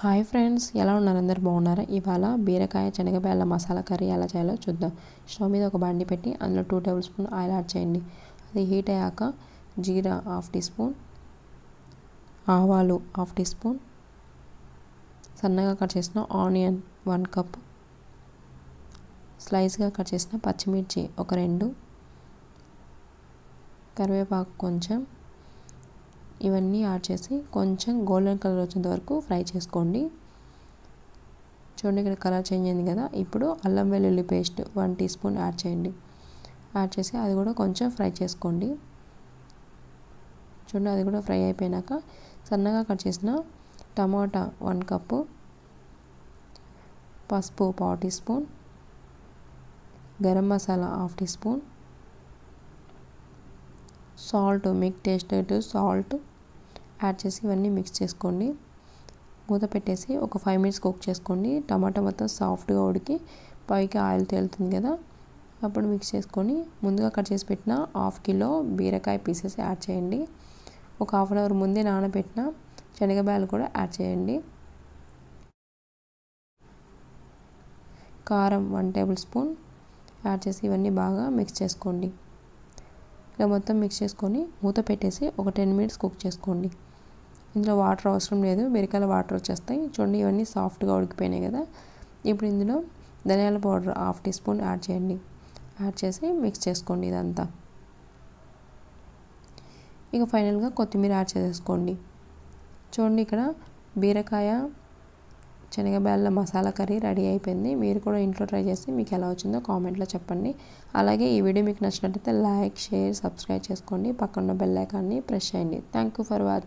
hi friends ఎలా ఉన్నారు అందరు బాగున్నారా ఇవాళ బీరకాయ శనగపాయల మసాలా కర్రీ ఎలా చేయాలో చూద్దాం స్టవ్ మీద ఒక బండి పెట్టి అందులో two tablespoon oil add చేయండి అది హీట్ అయ్యాక జీరా హాఫ్ టీ స్పూన్ ఆవాలు హాఫ్ టీ స్పూన్ సన్నగా కట్ చేసిన ఆనియన్ వన్ కప్ స్లైస్గా కట్ చేసిన పచ్చిమిర్చి ఒక రెండు కరివేపాకు కొంచెం ఇవన్నీ యాడ్ చేసి కొంచెం గోల్డెన్ కలర్ వచ్చేంత వరకు ఫ్రై చేసుకోండి చూడండి ఇక్కడ కలర్ చేంజ్ అయింది కదా ఇప్పుడు అల్లం వెల్లుల్లి paste one teaspoon add చేయండి యాడ్ చేసి అది కూడా కొంచెం ఫ్రై చేసుకోండి చూడండి అది కూడా ఫ్రై అయిపోయినాక సన్నగా కట్ చేసిన టమాటా వన్ కప్పు పసుపు పావు teaspoon garam masala half teaspoon salt మిక్ టేస్ట్ సాల్ట్ యాడ్ చేసి ఇవన్నీ మిక్స్ చేసుకోండి మూత పెట్టేసి ఒక ఫైవ్ మినిట్స్ కుక్ చేసుకోండి టమాటా మొత్తం సాఫ్ట్గా ఉడికి పైకి ఆయిల్ తేలుతుంది కదా అప్పుడు మిక్స్ చేసుకొని ముందుగా కట్ చేసి పెట్టిన హాఫ్ కిలో బీరకాయ పీసెస్ యాడ్ చేయండి ఒక హాఫ్ అన్ అవర్ ముందే నానబెట్టిన శనగబాయలు కూడా యాడ్ చేయండి కారం వన్ టేబుల్ స్పూన్ యాడ్ చేసి ఇవన్నీ బాగా మిక్స్ చేసుకోండి ఇలా మొత్తం మిక్స్ చేసుకొని మూత పెట్టేసి ఒక టెన్ మినిట్స్ కుక్ చేసుకోండి ఇందులో వాటర్ అవసరం లేదు బెరికాయల వాటర్ వచ్చేస్తాయి చూడండి ఇవన్నీ సాఫ్ట్గా ఉడికిపోయినాయి కదా ఇప్పుడు ఇందులో ధనియాల powder half teaspoon add చేయండి యాడ్ చేసి మిక్స్ చేసుకోండి ఇదంతా ఇక ఫైనల్గా కొత్తిమీర యాడ్ చేసేసుకోండి చూడండి ఇక్కడ బీరకాయ శనగబ్యాళ్ళ మసాలా కర్రీ రెడీ అయిపోయింది మీరు కూడా ఇంట్లో ట్రై చేసి మీకు ఎలా వచ్చిందో కామెంట్లో చెప్పండి అలాగే ఈ వీడియో మీకు నచ్చినట్లయితే లైక్ షేర్ సబ్స్క్రైబ్ చేసుకోండి పక్కన బెల్లైకాన్ని ప్రెస్ చేయండి థ్యాంక్ యూ ఫర్ వాచ్